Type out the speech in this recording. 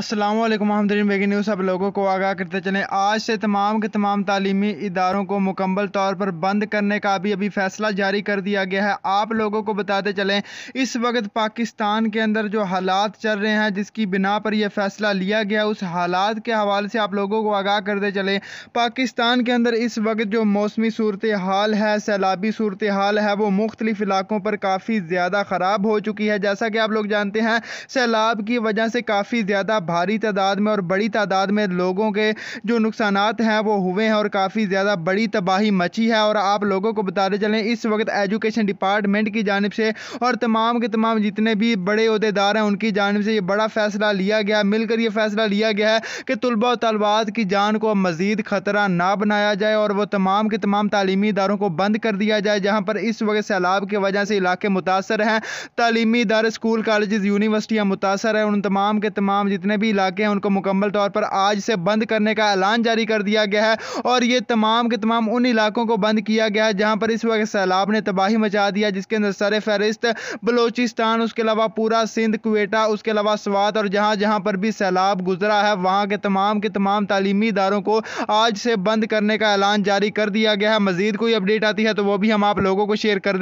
असलम हमदरीन बेगी news सब लोगों को आगाह करते चलें आज से तमाम के तमाम तलीमी इदारों को मुकम्मल तौर पर बंद करने का भी अभी फ़ैसला जारी कर दिया गया है आप लोगों को बताते चलें इस वक्त पाकिस्तान के अंदर जो हालात चल रहे हैं जिसकी बिना पर यह फ़ैसला लिया गया उस हालात के हवाले से आप लोगों को आगाह करते चलें पाकिस्तान के अंदर इस वक्त जो मौसमी सूरत हाल है सैलाबी सूरत हाल है वो मुख्तलिफ़ इलाकों पर काफ़ी ज़्यादा ख़राब हो चुकी है जैसा कि आप लोग जानते हैं सैलाब की वजह से काफ़ी ज़्यादा भारी तादाद में और बड़ी तादाद में लोगों के जो नुकसान हैं वो हुए हैं और काफ़ी ज़्यादा बड़ी तबाही मची है और आप लोगों को बताते चलें इस वक्त एजुकेशन डिपार्टमेंट की जानब से और तमाम के तमाम जितने भी बड़े अहदेदार हैं उनकी जानब से ये बड़ा फ़ैसला लिया गया मिलकर ये फ़ैसला लिया गया है कि तलबा तलबात की जान को मज़ीद ख़तरा ना बनाया जाए और वह तमाम के तमाम तालीमी इदारों को बंद कर दिया जाए जहाँ पर इस वक्त सैलाब की वजह से इलाके मुतासर हैं तालीमी इदारे स्कूल कॉलेज यूनिवर्सिटियाँ मुतासर हैं उन तमाम के तमाम जितने जितने भी इलाके हैं उनको मुकम्मल तौर पर आज से बंद करने का ऐलान जारी कर दिया गया है और ये तमाम के तमाम उन इलाकों को बंद किया गया है जहाँ पर इस वक्त सैलाब ने तबाही मचा दिया जिसके अंदर सर फहरिस्त बलोचिस्तान उसके अलावा पूरा सिंध कोटा उसके अलावा स्वात और जहाँ जहाँ पर भी सैलाब गुजरा है वहाँ के तमाम के तमाम तलीमी इदारों को आज से बंद करने का ऐलान जारी कर दिया गया है मजीद कोई अपडेट आती है तो वो भी हम आप लोगों को शेयर कर दें